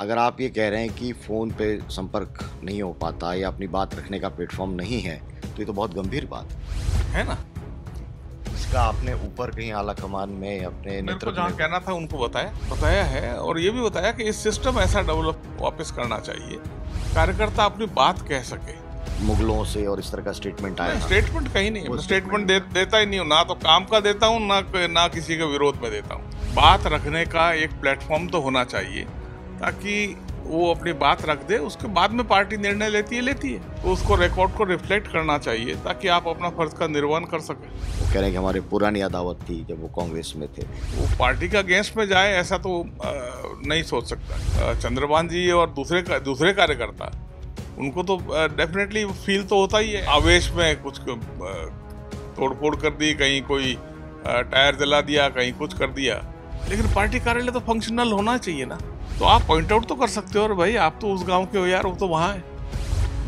अगर आप ये कह रहे हैं कि फ़ोन पे संपर्क नहीं हो पाता या अपनी बात रखने का प्लेटफॉर्म नहीं है तो ये तो बहुत गंभीर बात है ना इसका आपने ऊपर कहीं आला कमान में अपने नेतृत्व जहाँ कहना था उनको बताया बताया है और ये भी बताया कि इस सिस्टम ऐसा डेवलप वापस करना चाहिए कार्यकर्ता अपनी बात कह सके मुगलों से और इस तरह का स्टेटमेंट आया स्टेटमेंट कहीं नहीं स्टेटमेंट दे, देता ही नहीं हूँ ना तो काम का देता हूँ ना ना किसी के विरोध में देता हूँ बात रखने का एक प्लेटफॉर्म तो होना चाहिए ताकि वो अपनी बात रख दे उसके बाद में पार्टी निर्णय लेती है लेती है तो उसको रिकॉर्ड को रिफ्लेक्ट करना चाहिए ताकि आप अपना फर्ज का निर्वहन कर सके वो कह रहे हैं कि हमारी पुरानी अदावत थी जब वो कांग्रेस में थे वो पार्टी का अगेंस्ट में जाए ऐसा तो आ, नहीं सोच सकता चंद्रबान जी और दूसरे का, दूसरे कार्यकर्ता उनको तो डेफिनेटली फील तो होता ही है आवेश में कुछ तोड़ कर दी कहीं कोई टायर जला दिया कहीं कुछ कर दिया लेकिन पार्टी कार्यालय तो फंक्शनल होना चाहिए ना तो आप पॉइंट आउट तो कर सकते हो और भाई आप तो उस गांव के हो यार वो तो वहाँ है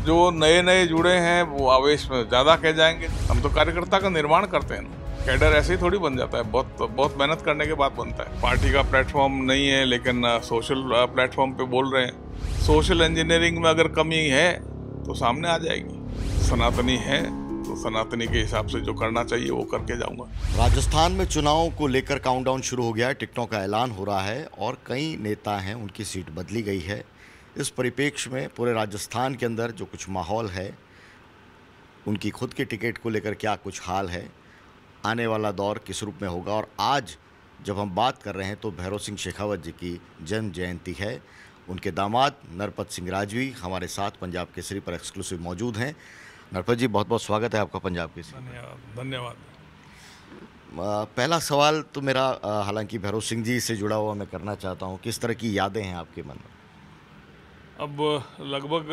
जो नए नए जुड़े हैं वो आवेश में ज़्यादा कह जाएंगे हम तो कार्यकर्ता का निर्माण करते हैं कैडर ऐसे ही थोड़ी बन जाता है बहुत बहुत मेहनत करने के बाद बनता है पार्टी का प्लेटफॉर्म नहीं है लेकिन सोशल प्लेटफॉर्म पर बोल रहे हैं सोशल इंजीनियरिंग में अगर कमी है तो सामने आ जाएगी सनातनी है तो सनातनी के हिसाब से जो करना चाहिए वो करके जाऊंगा राजस्थान में चुनाव को लेकर काउंटडाउन शुरू हो गया है टिकटों का ऐलान हो रहा है और कई नेता हैं उनकी सीट बदली गई है इस परिप्रेक्ष्य में पूरे राजस्थान के अंदर जो कुछ माहौल है उनकी खुद की टिकट को लेकर क्या कुछ हाल है आने वाला दौर किस रूप में होगा और आज जब हम बात कर रहे हैं तो भैरव सिंह शेखावत जी की जन्म जयंती है उनके दामाद नरपत सिंह राजवी हमारे साथ पंजाब केसरी पर एक्सक्लूसिव मौजूद हैं नरपत जी बहुत बहुत स्वागत है आपका पंजाब के धन्यवाद धन्यवाद पहला सवाल तो मेरा हालांकि भैरव सिंह जी से जुड़ा हुआ मैं करना चाहता हूँ किस तरह की यादें हैं आपके मन में अब लगभग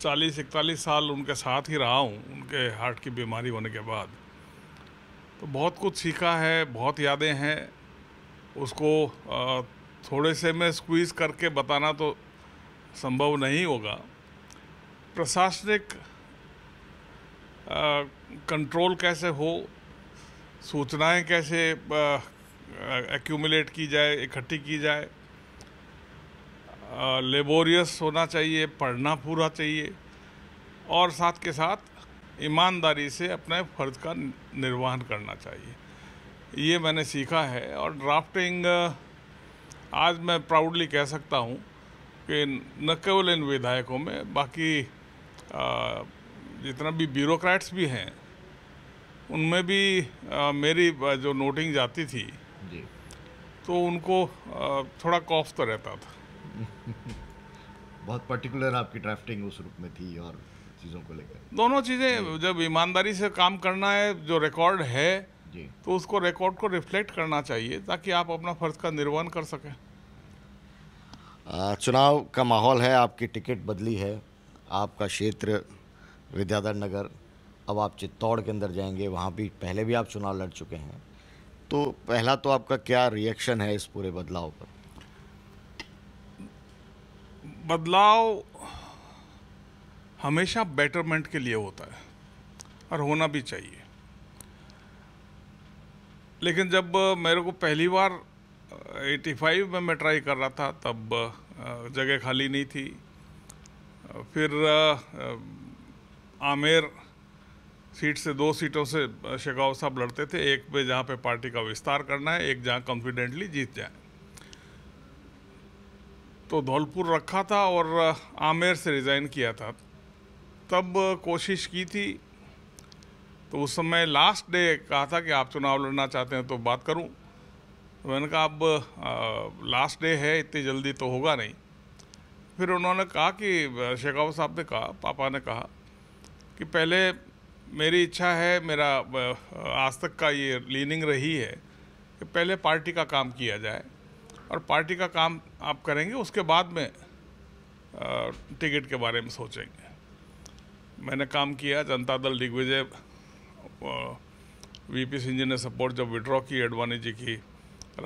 चालीस इकतालीस साल उनके साथ ही रहा हूँ उनके हार्ट की बीमारी होने के बाद तो बहुत कुछ सीखा है बहुत यादें हैं उसको थोड़े से मैं स्क्वीज़ करके बताना तो संभव नहीं होगा प्रशासनिक कंट्रोल कैसे हो सूचनाएं कैसे एक्यूमुलेट की जाए इकट्ठी की जाए लेबोरियस होना चाहिए पढ़ना पूरा चाहिए और साथ के साथ ईमानदारी से अपने फ़र्ज का निर्वहन करना चाहिए ये मैंने सीखा है और ड्राफ्टिंग आज मैं प्राउडली कह सकता हूँ कि न केवल इन विधायकों में बाकी आ, जितना भी ब्यूरोक्रेट्स भी हैं उनमें भी आ, मेरी जो नोटिंग जाती थी जी तो उनको आ, थोड़ा कॉफ तो रहता था बहुत पर्टिकुलर आपकी ड्राफ्टिंग उस रूप में थी और चीज़ों को लेकर दोनों चीज़ें जब ईमानदारी से काम करना है जो रिकॉर्ड है जी तो उसको रिकॉर्ड को रिफ्लेक्ट करना चाहिए ताकि आप अपना फ़र्ज का निर्वहन कर सकें चुनाव का माहौल है आपकी टिकट बदली है आपका क्षेत्र विद्याधर नगर अब आप चित्तौड़ के अंदर जाएंगे वहाँ भी पहले भी आप चुनाव लड़ चुके हैं तो पहला तो आपका क्या रिएक्शन है इस पूरे बदलाव पर बदलाव हमेशा बेटरमेंट के लिए होता है और होना भी चाहिए लेकिन जब मेरे को पहली बार 85 में मैं ट्राई कर रहा था तब जगह खाली नहीं थी फिर आमेर सीट से दो सीटों से शेखावत साहब लड़ते थे एक पे जहाँ पे पार्टी का विस्तार करना है एक जहाँ कॉन्फिडेंटली जीत जाए तो धौलपुर रखा था और आमेर से रिज़ाइन किया था तब कोशिश की थी तो उस समय लास्ट डे कहा था कि आप चुनाव लड़ना चाहते हैं तो बात करूं तो मैंने कहा अब लास्ट डे है इतनी जल्दी तो होगा नहीं फिर उन्होंने कहा कि शेखावत साहब ने कहा पापा ने कहा कि पहले मेरी इच्छा है मेरा आज तक का ये लीनिंग रही है कि पहले पार्टी का काम किया जाए और पार्टी का काम आप करेंगे उसके बाद में टिकट के बारे में सोचेंगे मैंने काम किया जनता दल दिग्विजय वी पी सिंह जी ने सपोर्ट जब विड्रॉ की अडवाणी जी की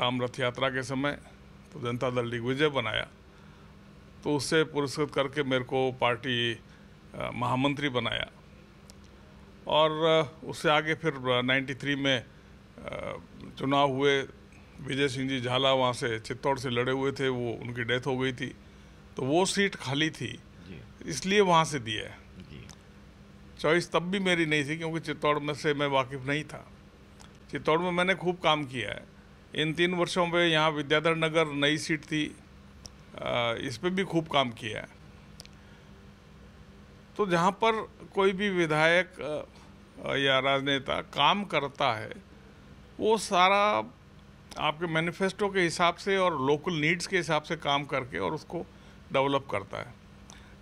राम रथ यात्रा के समय तो जनता दल दिग्विजय बनाया तो उससे पुरस्कृत करके मेरे को पार्टी महामंत्री बनाया और उससे आगे फिर 93 में चुनाव हुए विजय सिंह जी झाला वहाँ से चित्तौड़ से लड़े हुए थे वो उनकी डेथ हो गई थी तो वो सीट खाली थी इसलिए वहाँ से दिया चॉइस तब भी मेरी नहीं थी क्योंकि चित्तौड़ में से मैं वाकिफ़ नहीं था चित्तौड़ में मैंने खूब काम किया है इन तीन वर्षों में यहाँ विद्याधर नगर नई सीट थी इस पर भी खूब काम किया है तो जहाँ पर कोई भी विधायक या राजनेता काम करता है वो सारा आपके मैनिफेस्टो के हिसाब से और लोकल नीड्स के हिसाब से काम करके और उसको डेवलप करता है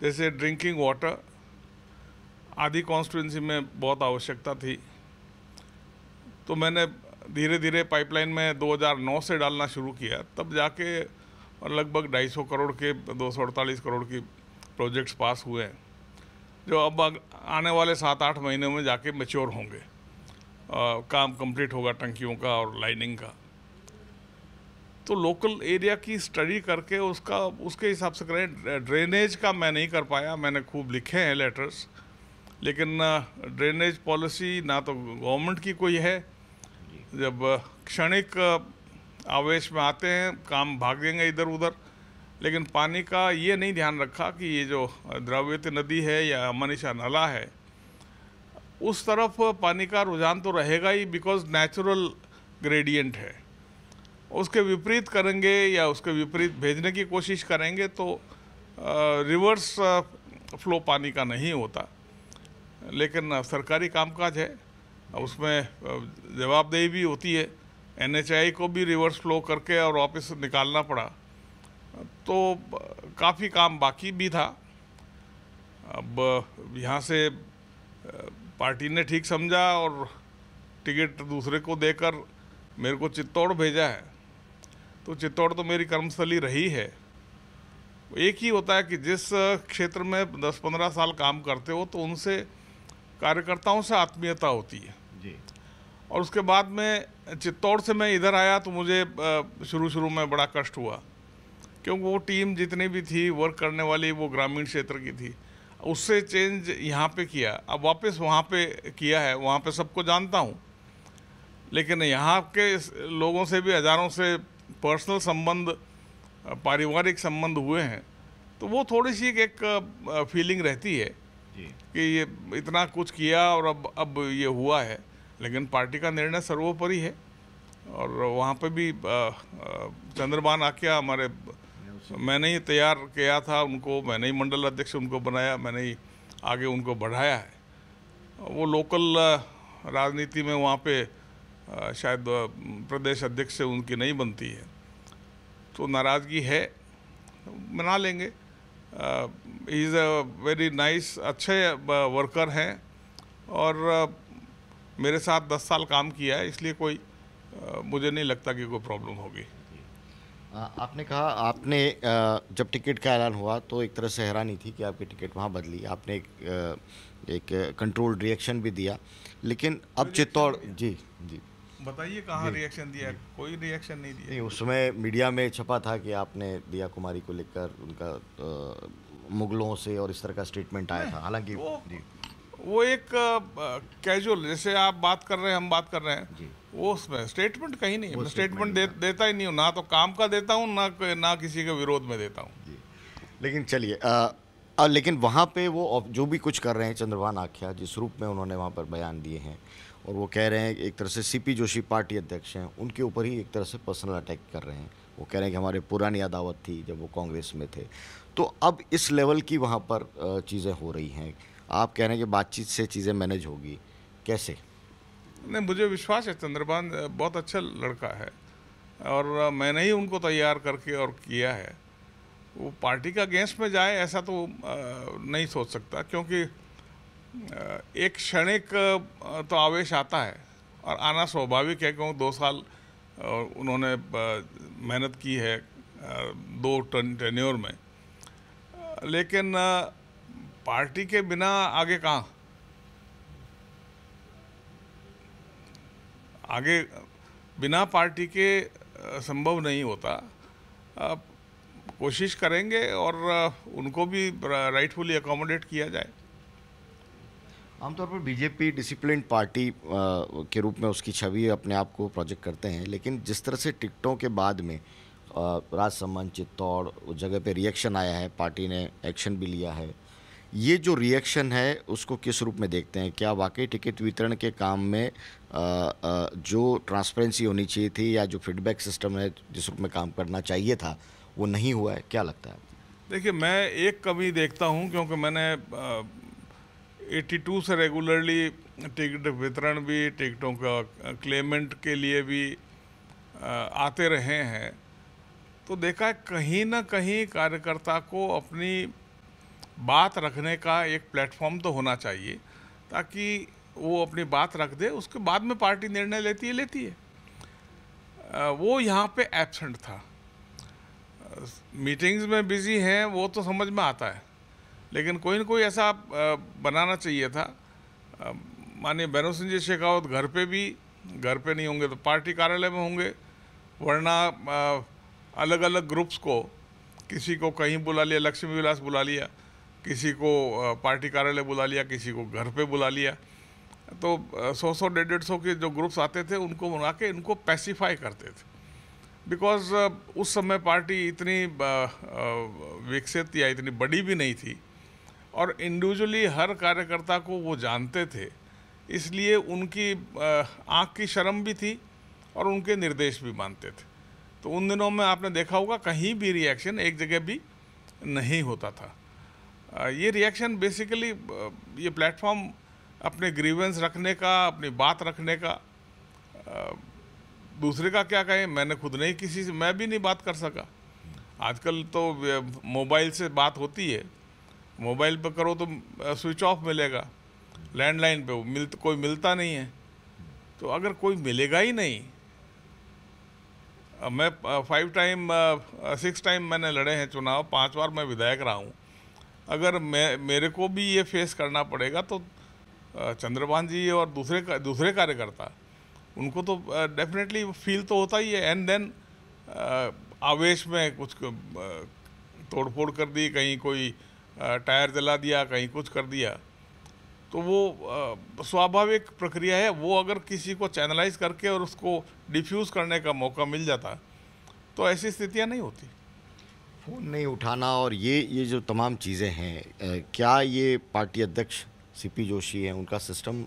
जैसे ड्रिंकिंग वाटर आदि कॉन्स्टिट्यूंसी में बहुत आवश्यकता थी तो मैंने धीरे धीरे पाइपलाइन में 2009 से डालना शुरू किया तब जाके लगभग 250 करोड़ के दो करोड़ की प्रोजेक्ट्स पास हुए हैं जो अब आने वाले सात आठ महीने में जाके मेच्योर होंगे आ, काम कंप्लीट होगा टंकियों का और लाइनिंग का तो लोकल एरिया की स्टडी करके उसका उसके हिसाब से करें ड्रेनेज का मैं नहीं कर पाया मैंने खूब लिखे हैं लेटर्स लेकिन ड्रेनेज पॉलिसी ना तो गवर्नमेंट की कोई है जब क्षणिक आवेश में आते हैं काम भागेंगे इधर उधर लेकिन पानी का ये नहीं ध्यान रखा कि ये जो द्रव्यत नदी है या मनीषा नाला है उस तरफ पानी का रुझान तो रहेगा ही बिकॉज नेचुरल ग्रेडियंट है उसके विपरीत करेंगे या उसके विपरीत भेजने की कोशिश करेंगे तो रिवर्स फ्लो पानी का नहीं होता लेकिन सरकारी कामकाज है उसमें जवाबदेही भी होती है एनएचआई को भी रिवर्स फ्लो करके और वापस निकालना पड़ा तो काफ़ी काम बाकी भी था अब यहाँ से पार्टी ने ठीक समझा और टिकट दूसरे को देकर मेरे को चित्तौड़ भेजा है तो चित्तौड़ तो मेरी कर्मस्थली रही है एक ही होता है कि जिस क्षेत्र में 10-15 साल काम करते हो तो उनसे कार्यकर्ताओं से आत्मीयता होती है जी और उसके बाद में चित्तौड़ से मैं इधर आया तो मुझे शुरू शुरू में बड़ा कष्ट हुआ क्योंकि वो टीम जितनी भी थी वर्क करने वाली वो ग्रामीण क्षेत्र की थी उससे चेंज यहाँ पे किया अब वापस वहाँ पे किया है वहाँ पे सबको जानता हूँ लेकिन यहाँ के लोगों से भी हज़ारों से पर्सनल संबंध पारिवारिक संबंध हुए हैं तो वो थोड़ी सी एक, एक फीलिंग रहती है कि ये इतना कुछ किया और अब अब ये हुआ है लेकिन पार्टी का निर्णय सर्वोपरि है और वहाँ पे भी चंद्रबान आके हमारे मैंने ही तैयार किया था उनको मैंने ही मंडल अध्यक्ष उनको बनाया मैंने ही आगे उनको बढ़ाया है वो लोकल राजनीति में वहाँ पे शायद प्रदेश अध्यक्ष से उनकी नहीं बनती है तो नाराज़गी है मना लेंगे इज़ अ वेरी नाइस अच्छे वर्कर हैं और मेरे साथ दस साल काम किया है इसलिए कोई मुझे नहीं लगता कि कोई प्रॉब्लम होगी आपने कहा आपने जब टिकट का ऐलान हुआ तो एक तरह से हैरानी थी कि आपकी टिकट वहाँ बदली आपने एक एक कंट्रोल रिएक्शन भी दिया लेकिन अब चित्तौड़ जी जी बताइए कहाँ रिएक्शन दिया कोई रिएक्शन नहीं दिया नहीं उस समय मीडिया में छपा था कि आपने दिया कुमारी को लेकर उनका आ, मुगलों से और इस तरह का स्टेटमेंट आया था हालांकि वो, वो एक कैजुअल जैसे आप बात कर रहे हैं हम बात कर रहे हैं वो उसमें स्टेटमेंट कहीं नहीं मैं स्टेटमेंट दे, देता ही नहीं हूँ ना तो काम का देता हूँ ना ना किसी के विरोध में देता हूँ लेकिन चलिए लेकिन वहाँ पे वो जो भी कुछ कर रहे हैं चंद्रवान आख्या जिस रूप में उन्होंने वहाँ पर बयान दिए हैं और वो कह रहे हैं एक तरह से सीपी जोशी पार्टी अध्यक्ष हैं उनके ऊपर ही एक तरह से पर्सनल अटैक कर रहे हैं वो कह रहे हैं कि हमारे पुरानी अदावत थी जब वो कांग्रेस में थे तो अब इस लेवल की वहाँ पर चीज़ें हो रही हैं आप कह रहे हैं कि बातचीत से चीज़ें मैनेज होगी कैसे नहीं मुझे विश्वास है चंद्रबान बहुत अच्छा लड़का है और मैंने ही उनको तैयार करके और किया है वो पार्टी का अगेंस्ट में जाए ऐसा तो नहीं सोच सकता क्योंकि एक क्षणिक तो आवेश आता है और आना स्वाभाविक है क्योंकि दो साल उन्होंने मेहनत की है दो टेन्योर में लेकिन पार्टी के बिना आगे कहाँ आगे बिना पार्टी के संभव नहीं होता कोशिश करेंगे और उनको भी राइटफुली एकोमोडेट किया जाए आमतौर पर बीजेपी डिसिप्लिन पार्टी के रूप में उसकी छवि अपने आप को प्रोजेक्ट करते हैं लेकिन जिस तरह से टिकटों के बाद में राजसमंद चित्तौड़ उस जगह पे रिएक्शन आया है पार्टी ने एक्शन भी लिया है ये जो रिएक्शन है उसको किस रूप में देखते हैं क्या वाकई टिकट वितरण के काम में आ, आ, जो ट्रांसपेरेंसी होनी चाहिए थी या जो फीडबैक सिस्टम है जिस रूप में काम करना चाहिए था वो नहीं हुआ है क्या लगता है देखिए मैं एक कमी देखता हूँ क्योंकि मैंने आ, 82 से रेगुलरली टिकट वितरण भी टिकटों का क्लेमेंट के लिए भी आते रहे हैं तो देखा है कहीं ना कहीं कार्यकर्ता को अपनी बात रखने का एक प्लेटफॉर्म तो होना चाहिए ताकि वो अपनी बात रख दे उसके बाद में पार्टी निर्णय लेती है लेती है वो यहाँ पे एबसेंट था मीटिंग्स में बिजी हैं वो तो समझ में आता है लेकिन कोई ना कोई ऐसा बनाना चाहिए था माननीय बैनो सिंह जी शेखावत घर पे भी घर पे नहीं होंगे तो पार्टी कार्यालय में होंगे वरना अलग अलग ग्रुप्स को किसी को कहीं बुला लिया लक्ष्मी विलास बुला लिया किसी को पार्टी कार्यालय बुला लिया किसी को घर पे बुला लिया तो सौ सौ डेढ़ डेढ़ सौ के जो ग्रुप्स आते थे उनको बुला के इनको पैसिफाई करते थे बिकॉज उस समय पार्टी इतनी विकसित या इतनी बड़ी भी नहीं थी और इंडिविजुअली हर कार्यकर्ता को वो जानते थे इसलिए उनकी आँख की शर्म भी थी और उनके निर्देश भी मानते थे तो उन दिनों में आपने देखा होगा कहीं भी रिएक्शन एक जगह भी नहीं होता था ये रिएक्शन बेसिकली ये प्लेटफॉर्म अपने ग्रीवेंस रखने का अपनी बात रखने का दूसरे का क्या कहें मैंने खुद नहीं किसी से मैं भी नहीं बात कर सका आजकल तो मोबाइल से बात होती है मोबाइल पर करो तो स्विच ऑफ मिलेगा लैंडलाइन पे मिल कोई मिलता नहीं है तो अगर कोई मिलेगा ही नहीं मैं फाइव टाइम सिक्स टाइम मैंने लड़े हैं चुनाव पांच बार मैं विधायक रहा हूँ अगर मैं मेरे को भी ये फेस करना पड़ेगा तो चंद्रपान जी और दूसरे दूसरे कार्यकर्ता उनको तो डेफिनेटली फील तो होता ही है एंड देन आवेश में कुछ तोड़फोड़ कर दी कहीं कोई टायर जला दिया कहीं कुछ कर दिया तो वो स्वाभाविक प्रक्रिया है वो अगर किसी को चैनलाइज करके और उसको डिफ्यूज़ करने का मौका मिल जाता तो ऐसी स्थितियाँ नहीं होती फ़ोन नहीं उठाना और ये ये जो तमाम चीज़ें हैं क्या ये पार्टी अध्यक्ष सीपी जोशी हैं उनका सिस्टम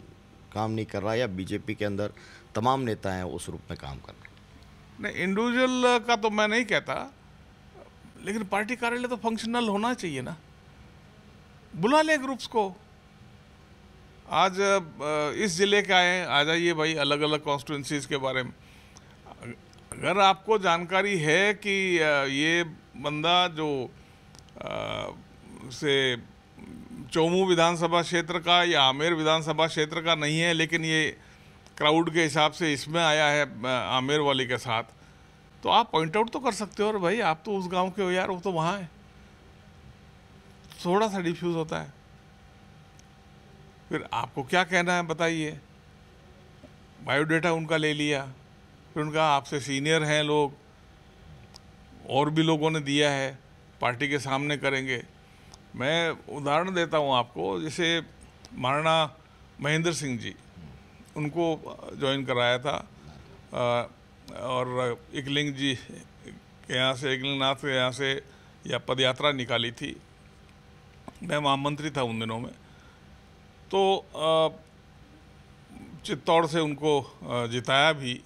काम नहीं कर रहा या बीजेपी के अंदर तमाम नेता हैं उस रूप में काम कर रहे नहीं इंडिविजुअल का तो मैं नहीं कहता लेकिन पार्टी कार्यालय तो फंक्शनल होना चाहिए ना बुला लें ग्रुप्स को आज इस ज़िले के आए आ जाइए भाई अलग अलग कॉन्स्टिट्यूंसीज के बारे में अगर आपको जानकारी है कि ये बंदा जो आ, से चोमू विधानसभा क्षेत्र का या आमेर विधानसभा क्षेत्र का नहीं है लेकिन ये क्राउड के हिसाब से इसमें आया है आमेर वाली के साथ तो आप पॉइंट आउट तो कर सकते हो और भाई आप तो उस गांव के हो यार वो तो वहाँ है थोड़ा सा डिफ्यूज़ होता है फिर आपको क्या कहना है बताइए बायोडेटा उनका ले लिया फिर उनका आपसे सीनियर हैं लोग और भी लोगों ने दिया है पार्टी के सामने करेंगे मैं उदाहरण देता हूँ आपको जैसे महाराणा महेंद्र सिंह जी उनको ज्वाइन कराया था और इकलिंग जी के यहाँ से इकलिंग नाथ के यहाँ से या पदयात्रा निकाली थी मैं महामंत्री था उन दिनों में तो चित्तौड़ से उनको जिताया भी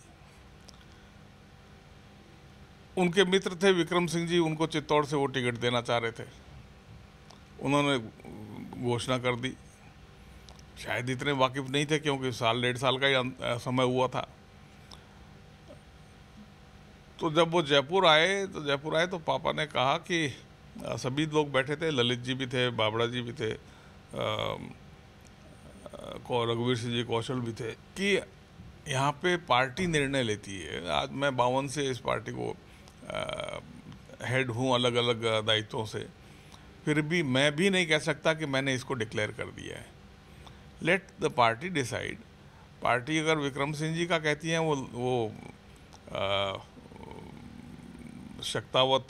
उनके मित्र थे विक्रम सिंह जी उनको चित्तौड़ से वो टिकट देना चाह रहे थे उन्होंने घोषणा कर दी शायद इतने वाकिफ नहीं थे क्योंकि साल डेढ़ साल का ही अं-, समय हुआ था तो जब वो जयपुर आए तो जयपुर आए तो पापा ने कहा कि सभी लोग बैठे थे ललित जी भी थे बाबड़ा जी भी थे रघुवीर सिंह जी कौशल भी थे कि यहाँ पे पार्टी निर्णय लेती है आज मैं बावन से इस पार्टी को हेड हूँ अलग अलग दायित्वों से फिर भी मैं भी नहीं कह सकता कि मैंने इसको डिक्लेयर कर दिया है let the party decide party अगर विक्रम सिंह जी का कहती हैं वो वो शक्तावत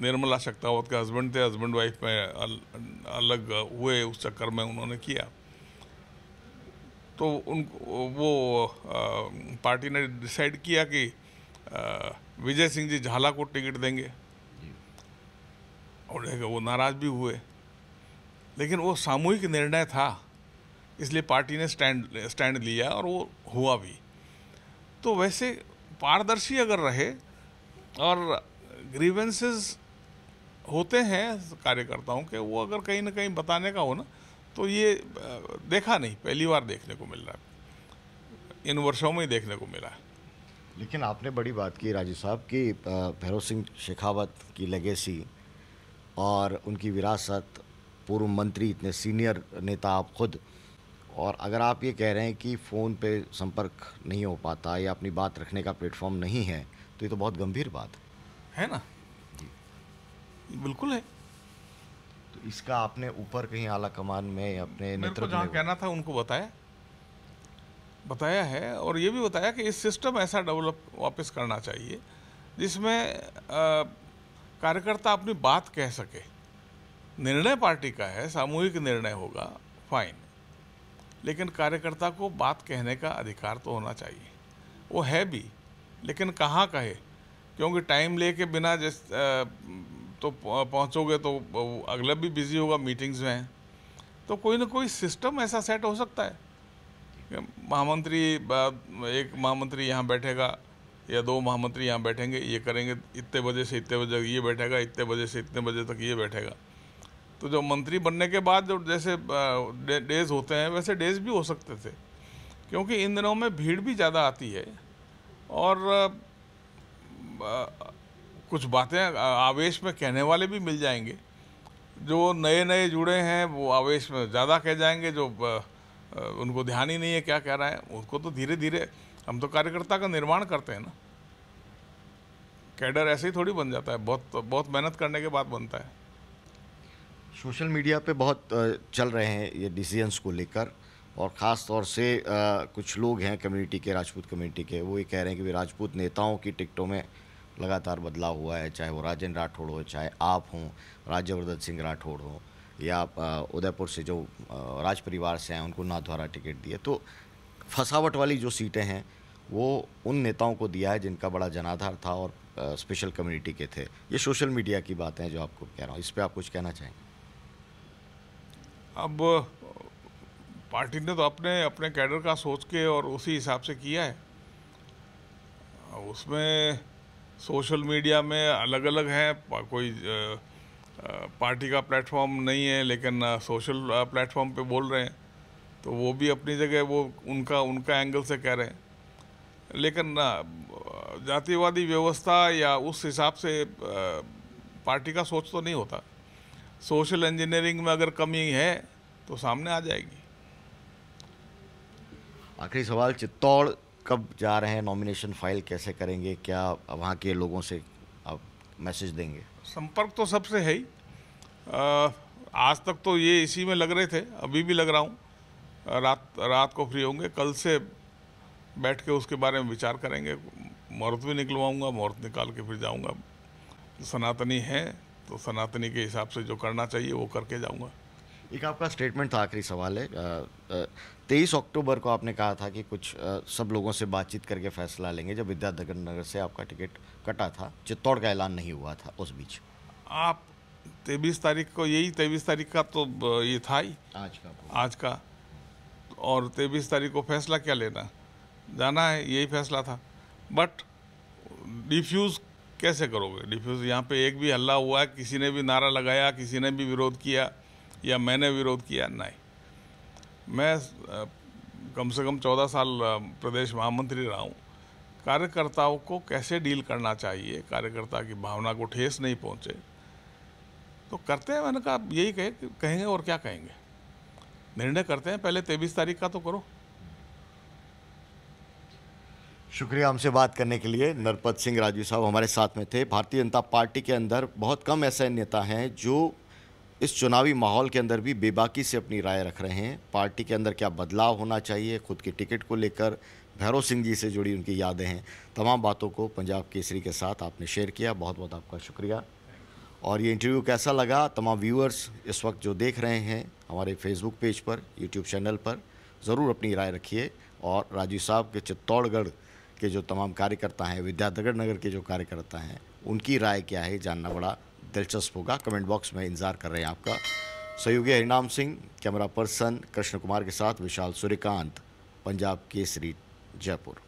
निर्मला शक्तावत के हस्बैंड थे हस्बैंड वाइफ में अल, अलग हुए उस चक्कर में उन्होंने किया तो उन वो आ, पार्टी ने डिसाइड किया कि विजय सिंह जी झाला को टिकट देंगे और वो नाराज भी हुए लेकिन वो सामूहिक निर्णय था इसलिए पार्टी ने स्टैंड स्टैंड लिया और वो हुआ भी तो वैसे पारदर्शी अगर रहे और ग्रीवेंसेस होते हैं कार्यकर्ताओं के वो अगर कहीं ना कहीं बताने का हो ना तो ये देखा नहीं पहली बार देखने को मिल रहा है इन वर्षों में ही देखने को मिला है लेकिन आपने बड़ी बात की राजू साहब कि भैरव सिंह शेखावत की लेगेसी और उनकी विरासत पूर्व मंत्री इतने सीनियर नेता आप खुद और अगर आप ये कह रहे हैं कि फ़ोन पे संपर्क नहीं हो पाता या अपनी बात रखने का प्लेटफॉर्म नहीं है तो ये तो बहुत गंभीर बात है ना जी बिल्कुल है तो इसका आपने ऊपर कहीं आला कमान में अपने नेतृत्व कहना था उनको बताया बताया है और ये भी बताया कि इस सिस्टम ऐसा डेवलप वापस करना चाहिए जिसमें कार्यकर्ता अपनी बात कह सके निर्णय पार्टी का है सामूहिक निर्णय होगा फाइन लेकिन कार्यकर्ता को बात कहने का अधिकार तो होना चाहिए वो है भी लेकिन कहाँ कहे क्योंकि टाइम ले के बिना जिस तो पहुँचोगे तो अगला भी बिज़ी होगा मीटिंग्स में तो कोई ना कोई सिस्टम ऐसा सेट हो सकता है महामंत्री एक महामंत्री यहाँ बैठेगा या दो महामंत्री यहाँ बैठेंगे ये करेंगे इतने बजे से इतने बजे तक ये बैठेगा इतने बजे से इतने बजे तक ये बैठेगा तो जो मंत्री बनने के बाद जो जैसे डेज होते हैं वैसे डेज भी हो सकते थे क्योंकि इन दिनों में भीड़ भी ज़्यादा आती है और कुछ बातें आवेश में कहने वाले भी मिल जाएंगे जो नए नए जुड़े हैं वो आवेश में ज़्यादा कह जाएंगे जो उनको ध्यान ही नहीं है क्या कह रहा है उसको तो धीरे धीरे हम तो कार्यकर्ता का निर्माण करते हैं ना कैडर ऐसे ही थोड़ी बन जाता है बहुत बहुत मेहनत करने के बाद बनता है सोशल मीडिया पे बहुत चल रहे हैं ये डिसीजंस को लेकर और ख़ास तौर से कुछ लोग हैं कम्युनिटी के राजपूत कम्युनिटी के वो ये कह रहे हैं कि राजपूत नेताओं की टिकटों में लगातार बदलाव हुआ है चाहे वो राजेंद्र राठौड़ हो चाहे आप हों राज्यवर्धन सिंह राठौड़ हों या उदयपुर से जो राज परिवार से हैं उनको नाथद्वारा टिकट दिए तो फसावट वाली जो सीटें हैं वो उन नेताओं को दिया है जिनका बड़ा जनाधार था और स्पेशल कम्युनिटी के थे ये सोशल मीडिया की बातें हैं जो आपको कह रहा हूँ इस पर आप कुछ कहना चाहेंगे अब पार्टी ने तो अपने अपने कैडर का सोच के और उसी हिसाब से किया है उसमें सोशल मीडिया में अलग अलग हैं कोई पार्टी का प्लेटफॉर्म नहीं है लेकिन सोशल प्लेटफॉर्म पे बोल रहे हैं तो वो भी अपनी जगह वो उनका उनका एंगल से कह रहे हैं लेकिन जातिवादी व्यवस्था या उस हिसाब से पार्टी का सोच तो नहीं होता सोशल इंजीनियरिंग में अगर कमी है तो सामने आ जाएगी आखिरी सवाल चित्तौड़ कब जा रहे हैं नॉमिनेशन फाइल कैसे करेंगे क्या वहाँ के लोगों से आप मैसेज देंगे संपर्क तो सबसे है ही आज तक तो ये इसी में लग रहे थे अभी भी लग रहा हूँ रात रात को फ्री होंगे कल से बैठ के उसके बारे में विचार करेंगे मुहूर्त भी निकलवाऊँगा मुहूर्त निकाल के फिर जाऊँगा सनातनी है तो सनातनी के हिसाब से जो करना चाहिए वो करके जाऊँगा एक आपका स्टेटमेंट था आखिरी सवाल है तेईस अक्टूबर को आपने कहा था कि कुछ आ, सब लोगों से बातचीत करके फैसला लेंगे जब विद्याधगर नगर से आपका टिकट कटा था चित्तौड़ का ऐलान नहीं हुआ था उस बीच आप तेईस तारीख को यही तेईस तारीख का तो ये था ही आज का आज का और तेईस तारीख को फैसला क्या लेना जाना है यही फैसला था बट डिफ्यूज़ कैसे करोगे डिफ्यूज़ यहाँ पे एक भी हल्ला हुआ किसी ने भी नारा लगाया किसी ने भी विरोध किया या मैंने विरोध किया नहीं मैं कम से कम चौदह साल प्रदेश महामंत्री रहा हूँ कार्यकर्ताओं को कैसे डील करना चाहिए कार्यकर्ता की भावना को ठेस नहीं पहुँचे तो करते हैं मैंने कहा यही कहे कहेंगे और क्या कहेंगे निर्णय करते हैं पहले तेईस तारीख का तो करो शुक्रिया हमसे बात करने के लिए नरपत सिंह राजू साहब हमारे साथ में थे भारतीय जनता पार्टी के अंदर बहुत कम ऐसे नेता हैं जो इस चुनावी माहौल के अंदर भी बेबाकी से अपनी राय रख रहे हैं पार्टी के अंदर क्या बदलाव होना चाहिए खुद की टिकट को लेकर भैरव सिंह जी से जुड़ी उनकी यादें हैं तमाम बातों को पंजाब केसरी के साथ आपने शेयर किया बहुत बहुत आपका शुक्रिया और ये इंटरव्यू कैसा लगा तमाम व्यूअर्स इस वक्त जो देख रहे हैं हमारे फेसबुक पेज पर यूट्यूब चैनल पर ज़रूर अपनी राय रखिए और राजीव साहब के चित्तौड़गढ़ के जो तमाम कार्यकर्ता हैं विद्याधगर नगर के जो कार्यकर्ता हैं उनकी राय क्या है जानना बड़ा दिलचस्प होगा कमेंट बॉक्स में इंतजार कर रहे हैं आपका सहयोगी हरिनाम सिंह कैमरा पर्सन कृष्ण कुमार के साथ विशाल सूर्यकांत पंजाब केसरी जयपुर